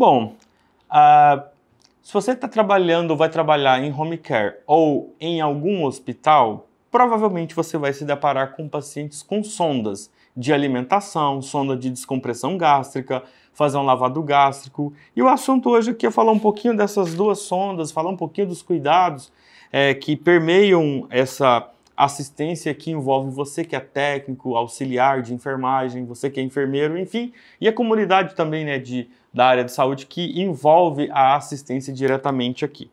Bom, uh, se você está trabalhando ou vai trabalhar em home care ou em algum hospital, provavelmente você vai se deparar com pacientes com sondas de alimentação, sonda de descompressão gástrica, fazer um lavado gástrico. E o assunto hoje aqui é falar um pouquinho dessas duas sondas, falar um pouquinho dos cuidados é, que permeiam essa assistência que envolve você que é técnico, auxiliar de enfermagem, você que é enfermeiro, enfim, e a comunidade também né, de da área de saúde que envolve a assistência diretamente aqui.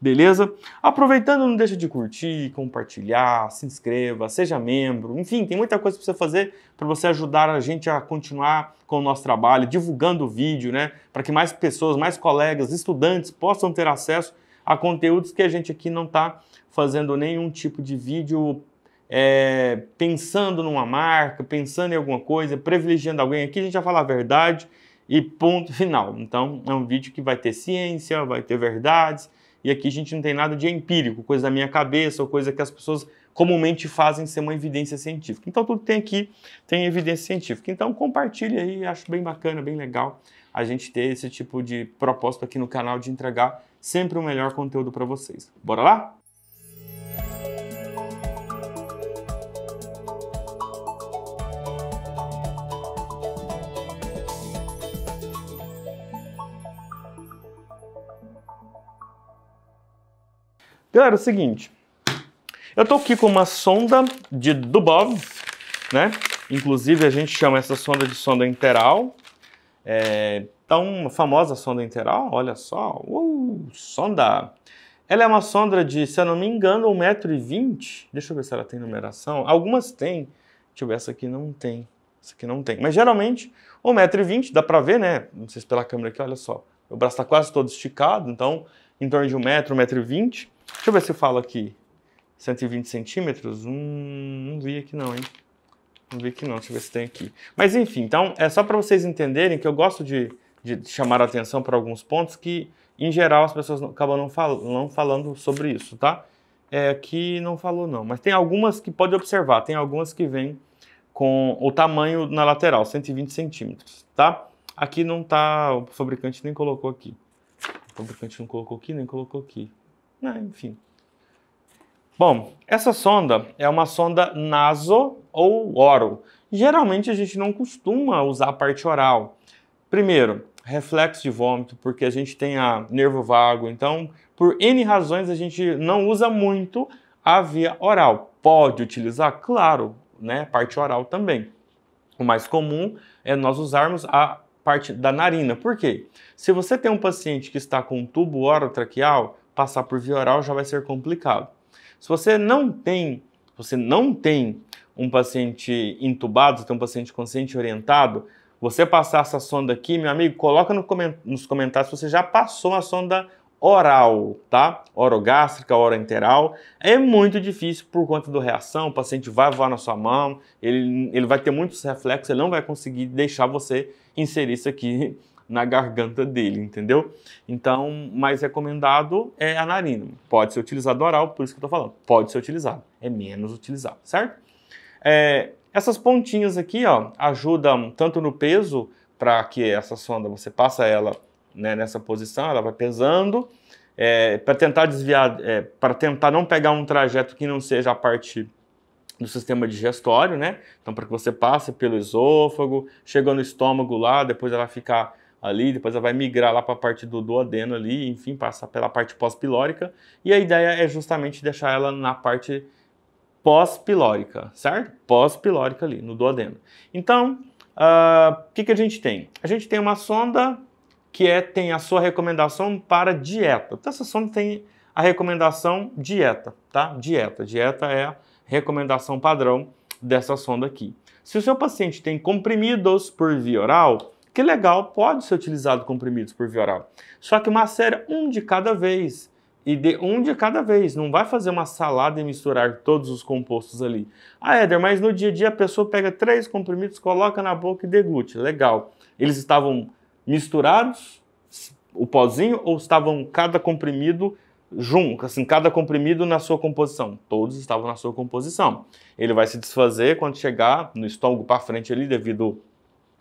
Beleza? Aproveitando, não deixa de curtir, compartilhar, se inscreva, seja membro. Enfim, tem muita coisa para você fazer para você ajudar a gente a continuar com o nosso trabalho, divulgando o vídeo, né? Para que mais pessoas, mais colegas, estudantes possam ter acesso a conteúdos que a gente aqui não está fazendo nenhum tipo de vídeo é, pensando numa marca, pensando em alguma coisa, privilegiando alguém. Aqui a gente vai falar a verdade e ponto final. Então é um vídeo que vai ter ciência, vai ter verdades, e aqui a gente não tem nada de empírico, coisa da minha cabeça ou coisa que as pessoas comumente fazem ser uma evidência científica. Então tudo tem aqui, tem evidência científica. Então compartilhe aí, acho bem bacana, bem legal a gente ter esse tipo de propósito aqui no canal de entregar sempre o melhor conteúdo para vocês. Bora lá? Galera, é o seguinte. Eu tô aqui com uma sonda de Dubov, né? Inclusive a gente chama essa sonda de sonda interal. É, então, famosa sonda interal, olha só. Uh, sonda! Ela é uma sonda de, se eu não me engano, 1,20m. Deixa eu ver se ela tem numeração. Algumas tem. Deixa eu ver, essa aqui não tem. Essa aqui não tem. Mas geralmente, 1,20m, dá pra ver, né? Não sei se pela câmera aqui, olha só. O braço tá quase todo esticado, então em torno de 1 metro, 1,20m. Deixa eu ver se eu falo aqui. 120 centímetros? Hum, não vi aqui não, hein? Não vi aqui não, deixa eu ver se tem aqui. Mas enfim, então é só para vocês entenderem que eu gosto de, de chamar a atenção para alguns pontos que, em geral, as pessoas acabam não, fal não falando sobre isso, tá? É, aqui não falou não, mas tem algumas que pode observar, tem algumas que vêm com o tamanho na lateral, 120 centímetros, tá? Aqui não tá, o fabricante nem colocou aqui. O fabricante não colocou aqui, nem colocou aqui. Ah, enfim. Bom, essa sonda é uma sonda naso ou oro. Geralmente a gente não costuma usar a parte oral. Primeiro, reflexo de vômito, porque a gente tem a nervo vago. Então, por N razões, a gente não usa muito a via oral. Pode utilizar, claro, né, parte oral também. O mais comum é nós usarmos a parte da narina. Por quê? Se você tem um paciente que está com um tubo orotraqueal, passar por via oral já vai ser complicado. Se você não tem, você não tem um paciente intubado, tem um paciente consciente orientado, você passar essa sonda aqui, meu amigo, coloca no coment nos comentários se você já passou uma sonda oral, tá? Orogástrica, oroenteral. É muito difícil por conta da reação, o paciente vai voar na sua mão, ele, ele vai ter muitos reflexos, ele não vai conseguir deixar você inserir isso aqui na garganta dele, entendeu? Então, mais recomendado é a narina. Pode ser utilizado oral, por isso que eu tô falando. Pode ser utilizado, é menos utilizado, certo? É, essas pontinhas aqui, ó, ajudam tanto no peso, para que essa sonda, você passa ela né, nessa posição, ela vai pesando, é, para tentar desviar, é, para tentar não pegar um trajeto que não seja a parte do sistema digestório, né? Então, para que você passe pelo esôfago, chega no estômago lá, depois ela ficar ali, depois ela vai migrar lá para a parte do duodeno ali, enfim, passar pela parte pós-pilórica. E a ideia é justamente deixar ela na parte pós-pilórica, certo? Pós-pilórica ali, no duodeno. Então, ah, o uh, que, que a gente tem? A gente tem uma sonda que é, tem a sua recomendação para dieta. Então, essa sonda tem a recomendação dieta, tá? Dieta. Dieta é a recomendação padrão dessa sonda aqui. Se o seu paciente tem comprimidos por via oral, que legal, pode ser utilizado comprimidos por via oral. Só que série um de cada vez e dê um de cada vez, não vai fazer uma salada e misturar todos os compostos ali. Ah, Éder, mas no dia a dia a pessoa pega três comprimidos, coloca na boca e deglute. Legal. Eles estavam misturados, o pozinho, ou estavam cada comprimido junto, assim, cada comprimido na sua composição? Todos estavam na sua composição. Ele vai se desfazer quando chegar no estômago para frente ali, devido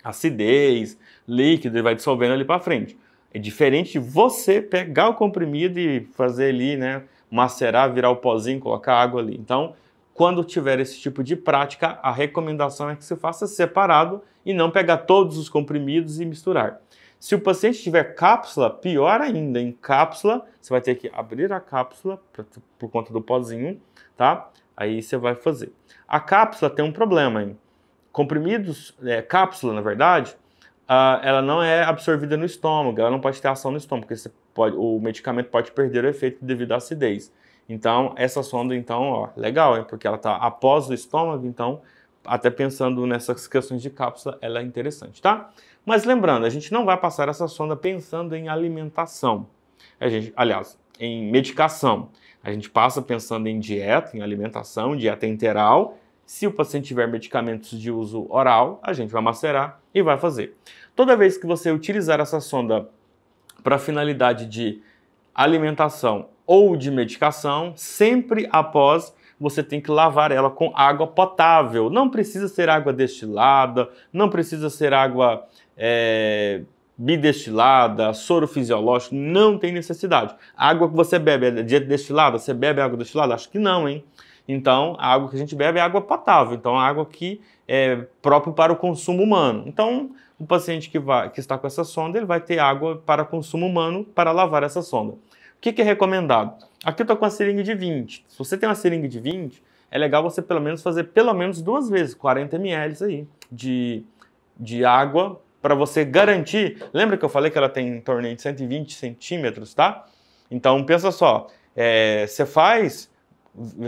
acidez, líquido, ele vai dissolvendo ali para frente. É diferente de você pegar o comprimido e fazer ali, né, macerar, virar o pozinho, colocar água ali. Então, quando tiver esse tipo de prática, a recomendação é que se faça separado e não pegar todos os comprimidos e misturar. Se o paciente tiver cápsula, pior ainda, em cápsula, você vai ter que abrir a cápsula pra, por conta do pozinho, tá? Aí você vai fazer. A cápsula tem um problema, hein? comprimidos, é, cápsula, na verdade, uh, ela não é absorvida no estômago, ela não pode ter ação no estômago, porque pode, o medicamento pode perder o efeito devido à acidez. Então, essa sonda, então, ó, legal, hein? porque ela está após o estômago, então, até pensando nessas questões de cápsula, ela é interessante, tá? Mas lembrando, a gente não vai passar essa sonda pensando em alimentação. A gente, aliás, em medicação. A gente passa pensando em dieta, em alimentação, dieta interal se o paciente tiver medicamentos de uso oral, a gente vai macerar e vai fazer. Toda vez que você utilizar essa sonda para finalidade de alimentação ou de medicação, sempre após você tem que lavar ela com água potável. Não precisa ser água destilada, não precisa ser água é, bidestilada, soro fisiológico, não tem necessidade. A água que você bebe é de destilada? Você bebe água destilada? Acho que não, hein? Então, a água que a gente bebe é água potável, então é água que é própria para o consumo humano. Então, o paciente que, vai, que está com essa sonda, ele vai ter água para consumo humano para lavar essa sonda. O que, que é recomendado? Aqui eu estou com a seringa de 20. Se você tem uma seringa de 20, é legal você pelo menos fazer pelo menos duas vezes, 40 ml aí, de, de água para você garantir. Lembra que eu falei que ela tem em torno de 120 centímetros, tá? Então pensa só, é, você faz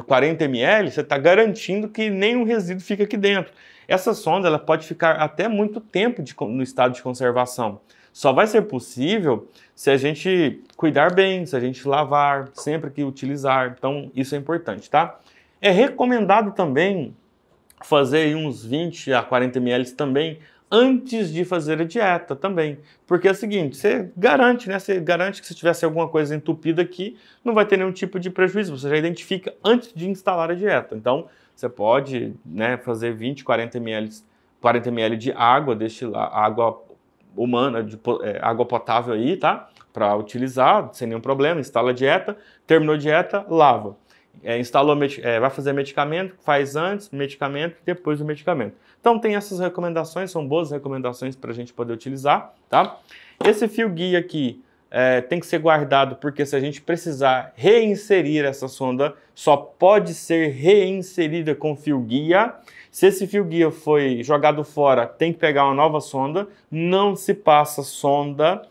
40 ml, você está garantindo que nenhum resíduo fica aqui dentro. Essa sonda ela pode ficar até muito tempo de, no estado de conservação. Só vai ser possível se a gente cuidar bem, se a gente lavar sempre que utilizar. Então, isso é importante, tá? É recomendado também fazer uns 20 a 40 ml também antes de fazer a dieta também. Porque é o seguinte, você garante, né? Você garante que se tivesse alguma coisa entupida aqui, não vai ter nenhum tipo de prejuízo. Você já identifica antes de instalar a dieta. Então, você pode né, fazer 20, 40 ml, 40 ml de água, destilada, água humana, de, é, água potável aí, tá? Para utilizar, sem nenhum problema, instala a dieta, terminou a dieta, lava é, instalou, é, vai fazer medicamento, faz antes medicamento e depois o medicamento. Então tem essas recomendações, são boas recomendações para a gente poder utilizar, tá? Esse fio guia aqui é, tem que ser guardado porque se a gente precisar reinserir essa sonda, só pode ser reinserida com fio guia. Se esse fio guia foi jogado fora, tem que pegar uma nova sonda. Não se passa sonda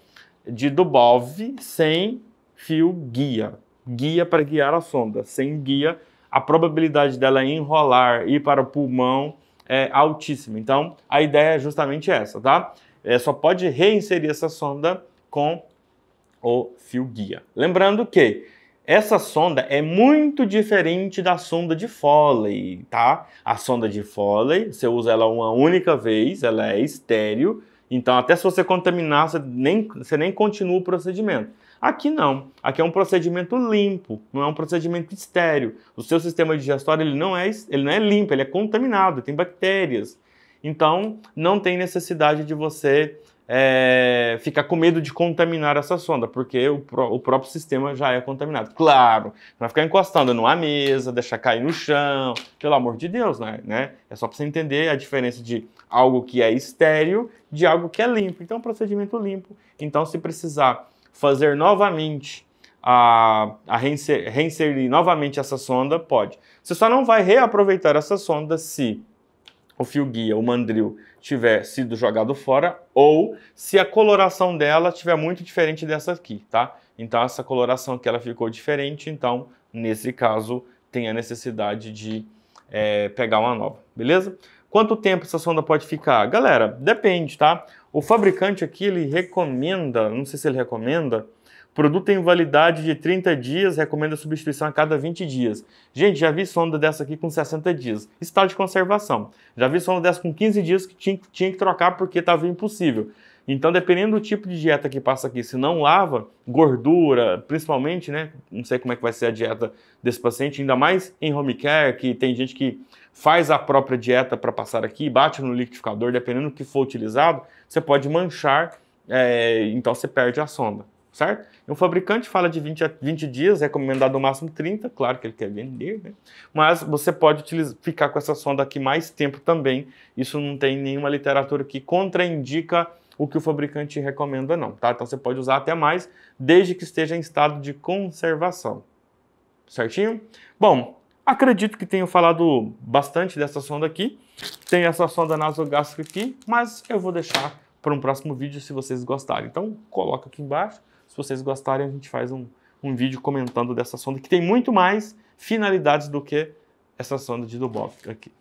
de Dubov sem fio guia, guia para guiar a sonda. Sem guia, a probabilidade dela enrolar, ir para o pulmão é altíssima. Então, a ideia é justamente essa, tá? É, só pode reinserir essa sonda com o fio guia. Lembrando que essa sonda é muito diferente da sonda de Foley, tá? A sonda de Foley, você usa ela uma única vez, ela é estéreo, então até se você contaminar, você nem, você nem continua o procedimento. Aqui não. Aqui é um procedimento limpo, não é um procedimento estéreo. O seu sistema digestório ele não é, ele não é limpo, ele é contaminado, tem bactérias. Então, não tem necessidade de você é, ficar com medo de contaminar essa sonda, porque o, pro, o próprio sistema já é contaminado. Claro, vai ficar encostando numa mesa, deixar cair no chão, pelo amor de Deus, né? né? É só para você entender a diferença de algo que é estéreo de algo que é limpo. Então, é um procedimento limpo. Então, se precisar fazer novamente a, a reinser, reinserir novamente essa sonda, pode. Você só não vai reaproveitar essa sonda se o fio guia, o mandril, tiver sido jogado fora ou se a coloração dela tiver muito diferente dessa aqui, tá? Então essa coloração aqui ela ficou diferente, então nesse caso tem a necessidade de é, pegar uma nova, beleza? Quanto tempo essa sonda pode ficar? Galera, depende, tá? O fabricante aqui ele recomenda, não sei se ele recomenda, produto tem validade de 30 dias, recomenda substituição a cada 20 dias. Gente, já vi sonda dessa aqui com 60 dias, estado de conservação. Já vi sonda dessa com 15 dias que tinha, tinha que trocar porque estava impossível. Então, dependendo do tipo de dieta que passa aqui, se não lava, gordura, principalmente, né? Não sei como é que vai ser a dieta desse paciente, ainda mais em home care, que tem gente que faz a própria dieta para passar aqui, bate no liquidificador, dependendo do que for utilizado, você pode manchar, é, então você perde a sonda, certo? o fabricante fala de 20, a 20 dias, recomendado no máximo 30, claro que ele quer vender, né? mas você pode utilizar, ficar com essa sonda aqui mais tempo também, isso não tem nenhuma literatura que contraindica o que o fabricante recomenda não, tá? Então você pode usar até mais, desde que esteja em estado de conservação, certinho? Bom, Acredito que tenho falado bastante dessa sonda aqui. Tem essa sonda nasogástrica aqui, mas eu vou deixar para um próximo vídeo se vocês gostarem. Então coloca aqui embaixo, se vocês gostarem a gente faz um, um vídeo comentando dessa sonda que tem muito mais finalidades do que essa sonda de Dubov aqui.